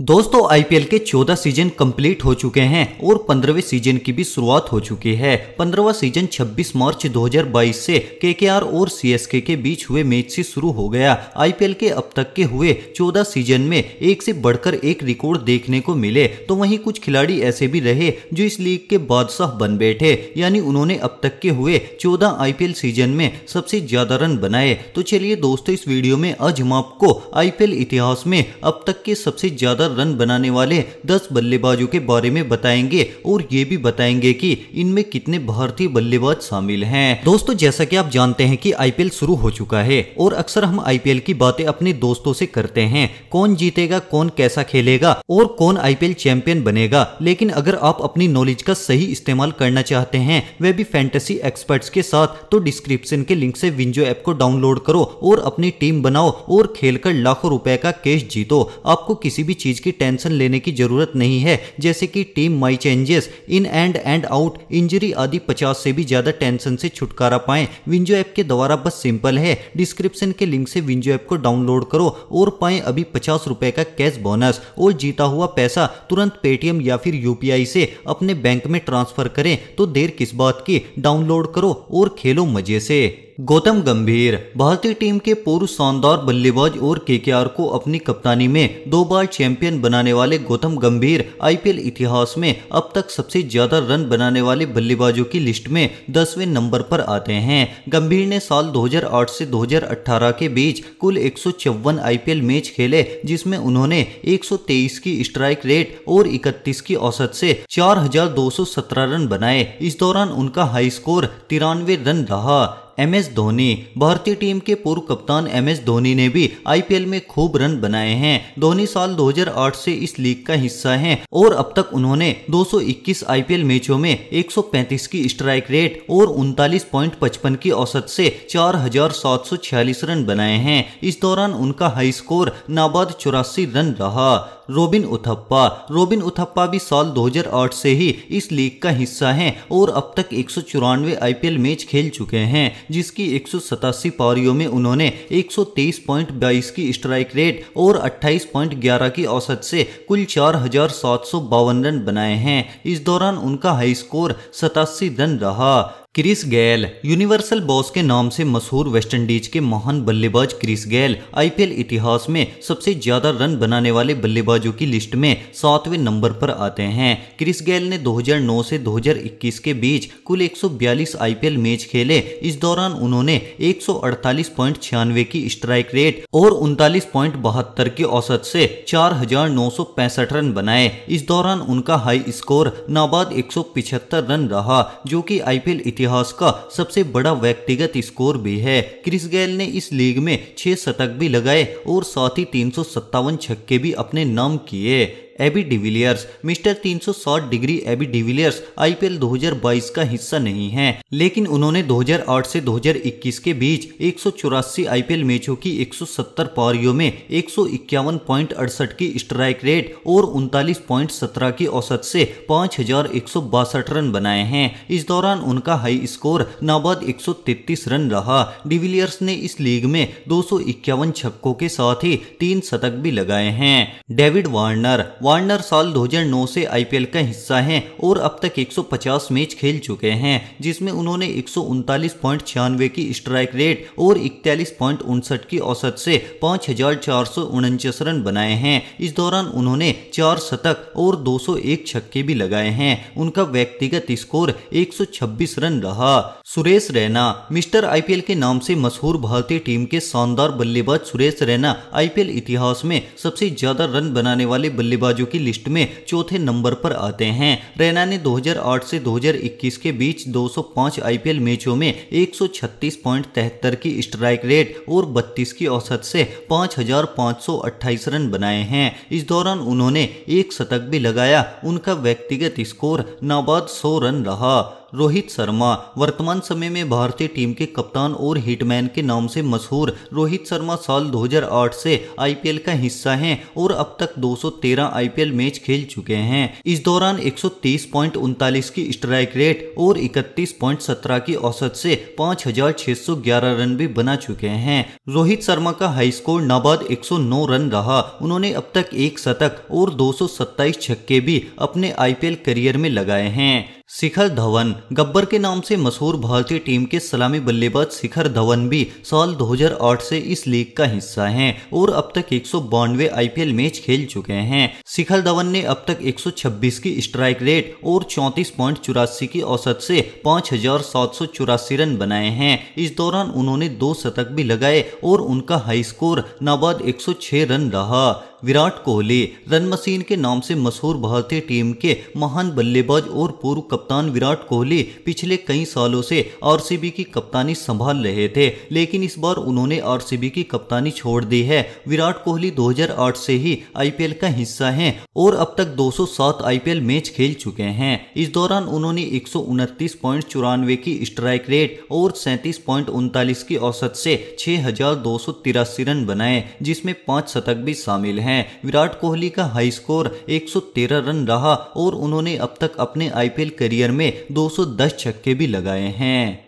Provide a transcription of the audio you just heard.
दोस्तों आईपीएल के 14 season complete हो चुके हैं और 15वें सीजन की भी शुरुआत हो चुकी है 15वां सीजन 26 मार्च 2022 से केकेआर और सीएसके के बीच हुए मैच से शुरू हो गया आईपीएल के अब तक के हुए 14 सीजन में एक से बढ़कर एक रिकॉर्ड देखने को मिले तो वहीं कुछ खिलाड़ी ऐसे भी रहे जो इस लीग के बादशाह बन बैठे यानी उन्होंने अब तक के हुए चौदह आई सीजन में सबसे ज्यादा रन बनाए तो चलिए दोस्तों इस वीडियो में आज हम आपको आई इतिहास में अब तक के सबसे ज्यादा हजार रन बनाने वाले दस बल्लेबाजों के बारे में बताएंगे और ये भी बताएंगे कि इनमें कितने भारतीय बल्लेबाज शामिल हैं दोस्तों जैसा कि आप जानते हैं कि आईपीएल शुरू हो चुका है और अक्सर हम आईपीएल की बातें अपने दोस्तों से करते हैं कौन जीतेगा कौन कैसा खेलेगा और कौन आईपीएल चैंपियन बनेगा लेकिन अगर आप अपनी नॉलेज का सही इस्तेमाल करना चाहते हैं वह भी फैंटेसी एक्सपर्ट्स के साथ तो डिस्क्रिप्शन के लिंक से विंजो ऐप को डाउनलोड करो और अपनी टीम बनाओ और खेलकर लाखों रुपए का कैश जीतो आपको किसी भी चीज चीज़ की टेंशन लेने की ज़रूरत नहीं है जैसे कि team my changes in and and out injury आदि पचास से भी ज़्यादा टेंशन से छुटकारा पाएँ विंजो ऐप के द्वारा बस सिंपल है डिस्क्रिप्शन के लिंक से विंजो ऐप को डाउनलोड करो और पाएँ अभी पचास रुपए का कैश बोनस और जीता हुआ पैसा तुरंत पेटीएम या फिर यूपीआई से अपने बैंक में ट्रांसफर करें तो देर किस बात की डाउनलोड करो और खेलो मजे से गौतम गंभीर भारतीय टीम के पूर्व शानदार बल्लेबाज और केकेआर को अपनी कप्तानी में दो बार चैंपियन बनाने वाले गौतम गंभीर आईपीएल इतिहास में अब तक सबसे ज्यादा रन बनाने वाले बल्लेबाजों की लिस्ट में दसवें नंबर पर आते हैं गंभीर ने साल 2008 से 2018 के बीच कुल एक आईपीएल मैच खेले जिसमें उन्होंने 123 की स्ट्राइक रेट और 31 की औसत से 4217 रन बनाए इस दौरान उनका हाई स्कोर तिरानवे रन रहा एम एस धोनी भारतीय टीम के पूर्व कप्तान एम एस धोनी ने भी आईपीएल में खूब रन बनाए हैं धोनी साल 2008 से इस लीग का हिस्सा हैं और अब तक उन्होंने 221 आईपीएल मैचों में 135 की स्ट्राइक रेट और उनतालीस की औसत से 4,746 रन बनाए हैं इस दौरान उनका हाई स्कोर नाबाद चौरासी रन रहा रोबिन उथप्पा रोबिन उथप्पा भी साल 2008 से ही इस लीग का हिस्सा हैं और अब तक एक आईपीएल मैच खेल चुके हैं जिसकी एक पारियों में उन्होंने एक की स्ट्राइक रेट और 28.11 की औसत से कुल चार रन बनाए हैं इस दौरान उनका हाई स्कोर सतासी रन रहा क्रिस गैल यूनिवर्सल बॉस के नाम से मशहूर वेस्टइंडीज के महान बल्लेबाज क्रिस गैल आईपीएल इतिहास में सबसे ज्यादा रन बनाने वाले बल्लेबाजों की लिस्ट में सातवें नंबर पर आते हैं क्रिस गैल ने 2009 से 2021 के बीच कुल 142 आईपीएल मैच खेले इस दौरान उन्होंने एक की स्ट्राइक रेट और उनतालीस की औसत से चार रन बनाए इस दौरान उनका हाई स्कोर नाबाद एक रन रहा जो की आईपीएल इतिहास इतिहास का सबसे बड़ा व्यक्तिगत स्कोर भी है क्रिस गेल ने इस लीग में छह शतक भी लगाए और साथ ही तीन छक्के भी अपने नाम किए AB de Villiers mister 360 degree AB de Villiers IPL 2022 का हिस्सा नहीं है लेकिन उन्होंने 2008 से 2021 के बीच एक आईपीएल मैचों की 170 पारियों में एक की स्ट्राइक रेट और उनतालीस की औसत से पाँच रन बनाए हैं इस दौरान उनका हाई स्कोर नाबाद एक रन रहा डिविलियर्स ने इस लीग में दो छक्कों के साथ ही तीन शतक भी लगाए हैं डेविड वार्नर वार्नर साल 2009 से आईपीएल का हिस्सा हैं और अब तक 150 मैच खेल चुके हैं जिसमें उन्होंने एक की स्ट्राइक रेट और इकतालीस की औसत से पाँच रन बनाए हैं इस दौरान उन्होंने चार शतक और 201 छक्के भी लगाए हैं उनका व्यक्तिगत स्कोर 126 रन रहा सुरेश रैना मिस्टर आईपीएल के नाम से मशहूर भारतीय टीम के शानदार बल्लेबाज सुरेश रैना आईपीएल इतिहास में सबसे ज्यादा रन बनाने वाले बल्लेबाज गेंदबाजों की लिस्ट में चौथे नंबर पर आते हैं रैना ने 2008 से 2021 के बीच 205 आईपीएल मैचों में एक की स्ट्राइक रेट और 32 की औसत से 5,528 रन बनाए हैं इस दौरान उन्होंने एक शतक भी लगाया उनका व्यक्तिगत स्कोर नाबाद 100 रन रहा रोहित शर्मा वर्तमान समय में भारतीय टीम के कप्तान और हिटमैन के नाम से मशहूर रोहित शर्मा साल 2008 से आईपीएल का हिस्सा हैं और अब तक 213 आईपीएल मैच खेल चुके हैं इस दौरान एक की स्ट्राइक रेट और इकतीस की औसत से 5,611 रन भी बना चुके हैं रोहित शर्मा का हाई स्कोर नाबाद 109 रन रहा उन्होंने अब तक एक शतक और दो छक्के भी अपने आईपीएल करियर में लगाए हैं शिखर धवन गब्बर के नाम से मशहूर भारतीय टीम के सलामी बल्लेबाज शिखर धवन भी साल 2008 से इस लीग का हिस्सा हैं और अब तक एक आईपीएल मैच खेल चुके हैं शिखर धवन ने अब तक 126 की स्ट्राइक रेट और चौंतीस पॉइंट चौरासी की औसत से पाँच रन बनाए हैं इस दौरान उन्होंने दो शतक भी लगाए और उनका हाई स्कोर नाबाद एक रन रहा विराट कोहली रन मशीन के नाम से मशहूर भारतीय टीम के महान बल्लेबाज और पूर्व कप्तान विराट कोहली पिछले कई सालों से आरसीबी की कप्तानी संभाल रहे थे लेकिन इस बार उन्होंने आरसीबी की कप्तानी छोड़ दी है विराट कोहली 2008 से ही आईपीएल का हिस्सा हैं और अब तक 207 आईपीएल मैच खेल चुके हैं इस दौरान उन्होंने एक की स्ट्राइक रेट और सैंतीस की औसत से छह रन बनाए जिसमें पाँच शतक भी शामिल हैं हैं विराट कोहली का हाई स्कोर 113 रन रहा और उन्होंने अब तक अपने आईपीएल करियर में 210 छक्के भी लगाए हैं